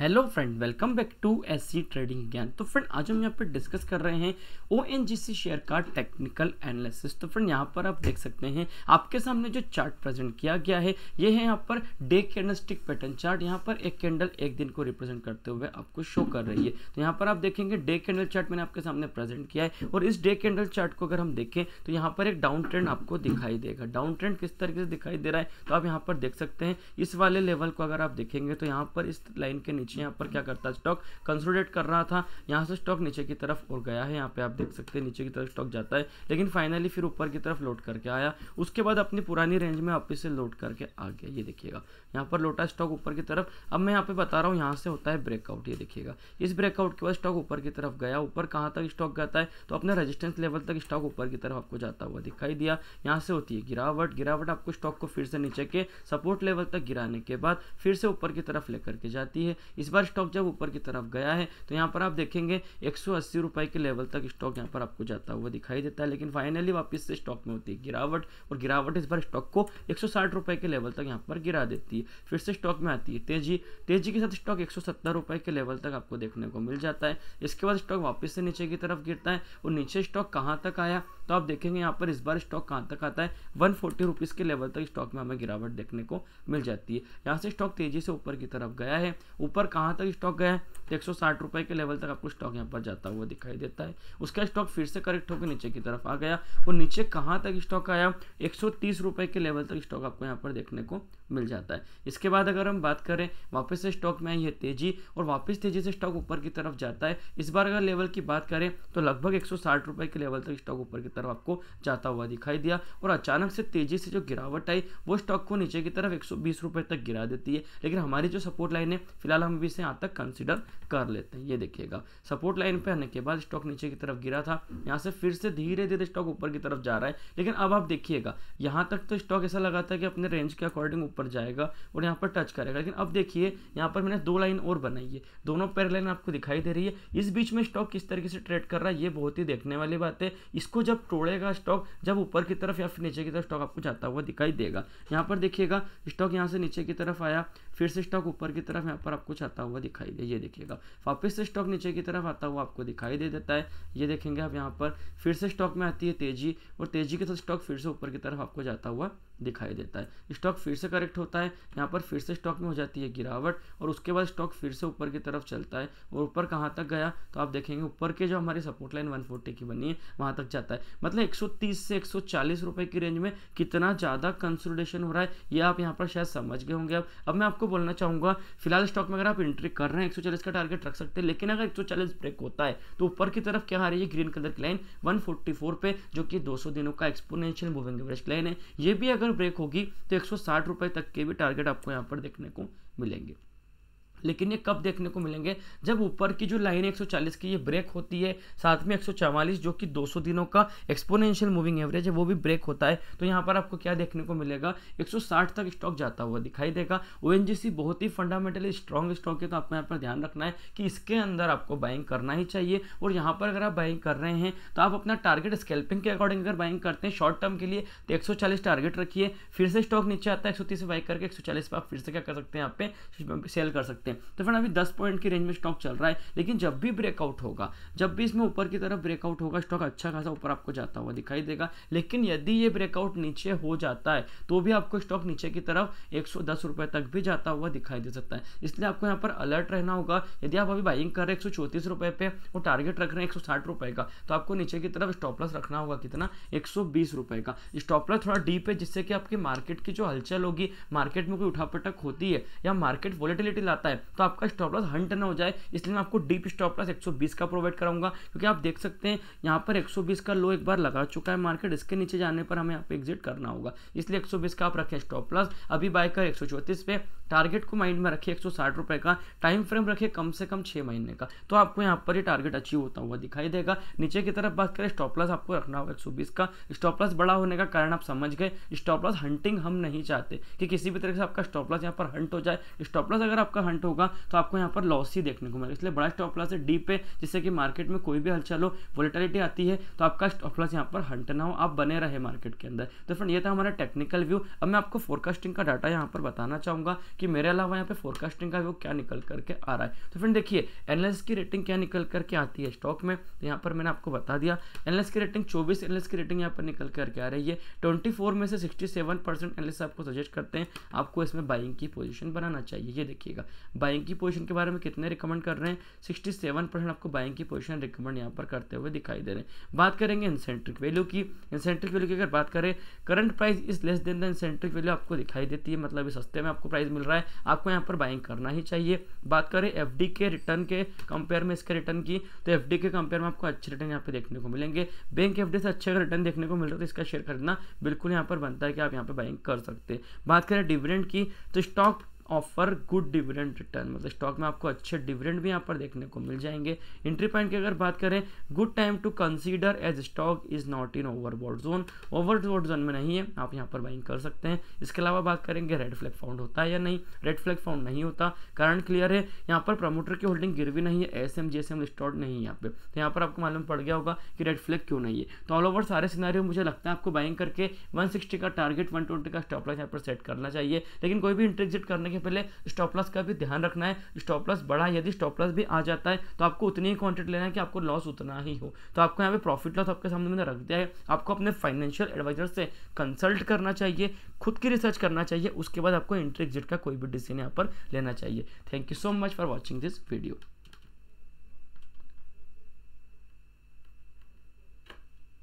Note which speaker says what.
Speaker 1: hello friend welcome back to S C trading Gyan तो friend आज हम यहाँ पर डिस्कस कर रहे हैं ओ शेयर का टेक्निकल एनालिसिस तो फ्रेंड यहाँ पर आप देख सकते हैं आपके सामने जो चार्ट प्रेजेंट किया गया है ये है यहाँ per day candlestick pattern chart यहाँ पर एक कैंडल एक दिन को रिप्रेजेंट करते हुए आपको शो कर रही है तो यहाँ पर आप देखेंगे डे कैंडल चार्ट मैंने आपके सामने प्रेजेंट किया है और इस डे कैंडल चार्ट को अगर हम देखें तो यहाँ पर एक डाउन ट्रेंड आपको दिखाई देगा डाउन ट्रेंड किस तरीके से दिखाई दे रहा है तो आप यहाँ पर देख सकते हैं इस वाले लेवल को अगर आप देखेंगे तो यहाँ पर इस लाइन के नीचे नीचे यहाँ पर क्या करता है स्टॉक कंसोलिडेट कर रहा था यहाँ से स्टॉक नीचे की तरफ और गया है यहाँ पे आप देख सकते हैं नीचे की तरफ स्टॉक जाता है लेकिन फाइनली फिर ऊपर की तरफ लौट करके आया उसके बाद अपनी पुरानी रेंज में वापस से लौट करके आ गया ये देखिएगा यहाँ पर लौटा स्टॉक ऊपर की तरफ अब मैं यहाँ पे बता रहा हूँ यहाँ से होता है ब्रेकआउट ये देखिएगा इस ब्रेकआउट के बाद स्टॉक ऊपर की तरफ गया ऊपर कहाँ तक स्टॉक जाता है तो अपने रजिस्टेंस लेवल तक स्टॉक ऊपर की तरफ आपको जाता हुआ दिखाई दिया यहाँ से होती है गिरावट गिरावट आपको स्टॉक को फिर से नीचे के सपोर्ट लेवल तक गिराने के बाद फिर से ऊपर की तरफ लेकर के जाती है इस बार स्टॉक जब ऊपर की तरफ गया है तो यहाँ पर आप देखेंगे एक रुपए के लेवल तक स्टॉक यहाँ पर आपको जाता हुआ दिखाई देता है लेकिन फाइनली वापस से स्टॉक में होती है गिरावट और गिरावट इस बार स्टॉक को एक रुपए के लेवल तक यहाँ पर गिरा देती है फिर से स्टॉक में आती है तेजी तेजी के साथ स्टॉक एक रुपए के लेवल तक आपको देखने को मिल जाता है इसके बाद स्टॉक वापस से नीचे की तरफ गिरता है और नीचे स्टॉक कहाँ तक आया तो आप देखेंगे यहाँ पर इस बार स्टॉक कहाँ तक आता है वन फोर्टी के लेवल तक स्टॉक में हमें गिरावट देखने को मिल जाती है यहाँ से स्टॉक तेजी से ऊपर की तरफ गया है ऊपर ऊपर कहाँ तक स्टॉक गया है तो एक रुपए के लेवल तक आपको स्टॉक यहाँ पर जाता हुआ दिखाई देता है उसका स्टॉक फिर से करेक्ट होकर नीचे की तरफ आ गया और नीचे कहाँ तक स्टॉक आया एक रुपए के लेवल तक स्टॉक आपको यहाँ पर देखने को मिल जाता है इसके बाद अगर हम बात करें वापस से स्टॉक में आई है तेजी और वापस तेजी से स्टॉक ऊपर की तरफ जाता है इस बार अगर लेवल की बात करें तो लगभग एक रुपए के लेवल तक स्टॉक ऊपर की तरफ आपको जाता हुआ दिखाई दिया और अचानक से तेजी से जो गिरावट आई वो स्टॉक को नीचे की तरफ एक रुपए तक गिरा देती है लेकिन हमारी जो सपोर्ट लाइन है फिलहाल हम इसे यहाँ तक कंसिडर कर लेते हैं ये देखिएगा सपोर्ट लाइन पे आने के बाद स्टॉक नीचे की तरफ गिरा था यहाँ से फिर से धीरे धीरे स्टॉक ऊपर की तरफ जा रहा है लेकिन अब आप देखिएगा यहाँ तक तो स्टॉक ऐसा लगा था कि अपने रेंज के अकॉर्डिंग ऊपर जाएगा और यहाँ पर टच करेगा लेकिन अब देखिए यहाँ पर मैंने दो लाइन और बनाई है दोनों पैर लाइन आपको दिखाई दे रही है इस बीच में स्टॉक किस तरीके से ट्रेड कर रहा है ये बहुत ही देखने वाली बात है इसको जब तोड़ेगा स्टॉक जब ऊपर की तरफ या फिर नीचे की तरफ स्टॉक आपको जाता हुआ दिखाई देगा यहाँ पर देखिएगा स्टॉक यहाँ से नीचे की तरफ आया फिर से स्टॉक ऊपर की तरफ यहाँ पर आपको कुछ आता हुआ दिखाई दे ये देखिएगा वापस से स्टॉक नीचे की तरफ आता हुआ आपको दिखाई दे देता है ये देखेंगे आप यहाँ पर फिर से स्टॉक में आती है तेजी और तेजी के साथ स्टॉक फिर से ऊपर की तरफ आपको जाता हुआ दिखाई देता है स्टॉक फिर से करेक्ट होता है यहाँ पर फिर से स्टॉक में हो जाती है गिरावट और उसके बाद स्टॉक फिर से ऊपर की तरफ चलता है और ऊपर कहाँ तक गया तो आप देखेंगे ऊपर के जो हमारी सपोर्ट लाइन 140 की बनी है वहाँ तक जाता है मतलब 130 से 140 रुपए की रेंज में कितना ज़्यादा कंसोलिडेशन हो रहा है ये आप यहाँ पर शायद समझ गए होंगे अब अब मैं आपको बोलना चाहूँगा फिलहाल स्टॉक में अगर आप एंट्री कर रहे हैं 140 का टारगेट रख सकते हैं लेकिन अगर 140 ब्रेक होता है तो ऊपर की तरफ क्या आ रही है ग्रीन कलर की लाइन 144 पे जो कि 200 दिनों का एक्सपोनेंशियल मूविंग एवरेज लाइन है ये भी अगर ब्रेक होगी तो एक तक के भी टारगेट आपको यहाँ पर देखने को मिलेंगे लेकिन ये कब देखने को मिलेंगे जब ऊपर की जो लाइन 140 की ये ब्रेक होती है साथ में 144 जो कि 200 दिनों का एक्सपोनेंशियल मूविंग एवरेज है वो भी ब्रेक होता है तो यहाँ पर आपको क्या देखने को मिलेगा 160 तक स्टॉक जाता हुआ दिखाई देगा ओ बहुत ही फंडामेंटली स्ट्रॉन्ग स्टॉक है तो आपको यहाँ पर ध्यान रखना है कि इसके अंदर आपको बाइंग करना ही चाहिए और यहाँ पर अगर आप बाइंग कर रहे हैं तो आप अपना टारगेट स्केल्पिंग के अकॉर्डिंग अगर बाइंग करते हैं शॉर्ट टर्म के लिए तो एक टारगेट रखिए फिर से स्टॉक नीचे आता है एक सौ तीस बाइक करके एक सौ आप फिर से क्या कर सकते हैं आप पे सेल कर सकते हैं सकते हैं तो फ्रेंड अभी दस पॉइंट की रेंज में स्टॉक चल रहा है लेकिन जब भी ब्रेकआउट होगा जब भी इसमें ऊपर की तरफ ब्रेकआउट होगा स्टॉक अच्छा खासा ऊपर आपको जाता हुआ दिखाई देगा लेकिन यदि ये ब्रेकआउट नीचे हो जाता है तो भी आपको स्टॉक नीचे की तरफ एक तक भी जाता हुआ दिखाई दे सकता है इसलिए आपको यहाँ पर अलर्ट रहना होगा यदि आप अभी बाइंग कर रहे हैं एक सौ पे और टारगेट रख रहे हैं एक रुपए का तो आपको नीचे की तरफ स्टॉपलस रखना होगा कितना एक सौ का स्टॉपलस थोड़ा डीप है जिससे कि आपकी मार्केट की जो हलचल होगी मार्केट में कोई उठापटक होती है या मार्केट वॉलिटिलिटी लाता है तो आपका स्टॉप लॉस हंट ना हो जाए इसलिए मैं आपको डीप स्टॉप लॉस 120 का प्रोवाइड कराऊंगा क्योंकि आप देख सकते हैं यहाँ पर 120 का लो एक बार लगा चुका है मार्केट इसके नीचे जाने पर हमें यहाँ पे एग्जिट करना होगा इसलिए 120 का आप रखें स्टॉप लॉस अभी बाय कर एक पे टारगेट को माइंड में रखिए एक रुपए का टाइम फ्रेम रखिए कम से कम छः महीने का तो आपको यहाँ पर ये टारगेट अचीव होता हुआ दिखाई देगा नीचे की तरफ बात करें स्टॉप लॉस आपको रखना होगा एक का स्टॉप लॉस बड़ा होने का कारण आप समझ गए स्टॉप लॉस हंटिंग हम नहीं चाहते कि किसी भी तरह से आपका स्टॉप लॉस यहाँ पर हंट हो जाए स्टॉप लॉस अगर आपका हंट होगा तो आपको यहाँ पर लॉस ही देखने को मिलेगा इसलिए बड़ा स्टॉप लॉस है डीप है जिससे कि मार्केट में कोई भी हलचल हो वोलेटिलिटी आती है तो आपका स्टॉप लॉस यहाँ पर हंट ना हो आप बने रहे मार्केट के अंदर तो फ्रेंड ये था हमारा टेक्निकल व्यू अब मैं आपको फोरकास्टिंग का डाटा यहाँ पर बताना चाहूँगा कि मेरे अलावा यहाँ पर फोरकास्टिंग का व्यू क्या निकल करके आ रहा है तो फ्रेंड देखिए एनलिस की रेटिंग क्या निकल करके आती है स्टॉक में तो यहाँ पर मैंने आपको बता दिया एनलिस की रेटिंग चौबीस एनलिस की रेटिंग यहाँ पर निकल करके आ रही है ट्वेंटी में से सिक्सटी सेवन एनलिस आपको सजेस्ट करते हैं आपको इसमें बाइंग की पोजिशन बनाना चाहिए ये देखिएगा बाइंग की पोजीशन के बारे में कितने रिकमेंड कर रहे हैं 67 परसेंट आपको बाइंग की पोजीशन रिकमेंड यहाँ पर करते हुए दिखाई दे रहे हैं बात करेंगे इंसेंट्रिक वैल्यू की इंसेंट्रिक वैल्यू की अगर बात करें current price is less than the इंसेंट्रिक वैल्यू आपको दिखाई देती है मतलब इस सस्ते में आपको प्राइस मिल रहा है आपको यहाँ पर बाइंग करना ही चाहिए बात करें एफ के रिटर्न के कंपेयर में इसके रिटर्न की तो एफ के कंपेयर में आपको अच्छे रिटर्न यहाँ पर देखने को मिलेंगे बैंक एफ से अच्छे अगर रिटर्न देखने को मिल रहा है तो इसका शेयर खरीदना बिल्कुल यहाँ पर बनता है कि आप यहाँ पर बाइंग कर सकते हैं बात करें डिविडेंड की तो stock offer good dividend return मतलब स्टॉक में आपको अच्छे डिविडेंड भी यहाँ पर देखने को मिल जाएंगे एंट्री पॉइंट की अगर बात करें good time to consider as stock is not in bought zone overbought zone में नहीं है आप यहाँ पर बाइंग कर सकते हैं इसके अलावा बात करेंगे रेड फ्लैग फाउंड होता है या नहीं रेड फ्लैग फाउंड नहीं होता करंट क्लियर है यहाँ पर प्रमोटर की होल्डिंग गिर भी नहीं है एस एम स्टॉक नहीं है यहाँ पे तो यहाँ पर आपको मालूम पड़ गया होगा कि रेड फ्लैग क्यों नहीं है तो ऑल ओवर सारे सिनारियों मुझे लगता है आपको बाइंग करके सिक्सटी का टारगेट ट्वेंटी का स्टॉप लॉस यहाँ पर सेट करना चाहिए लेकिन कोई भी इंटरेक्ट करने के लेकिन पहले स्टॉप लॉस का भी ध्यान रखना है स्टॉप लॉस बढ़ा यदि स्टॉप लॉस भी आ जाता है तो आपको उतनी ही क्वांटिटी लेना है कि आपको लॉस उतना ही हो तो आपको यहाँ पे प्रॉफिट लॉस आपके सामने मैंने रख दिया है आपको अपने फाइनेंशियल एडवाइजर से कंसल्ट करना चाहिए खुद की रिसर्च करना चाहिए उसके बाद आपको एंट्री एग्जिट का कोई भी डिसीजन यहाँ पर लेना चाहिए thank you so much for watching this video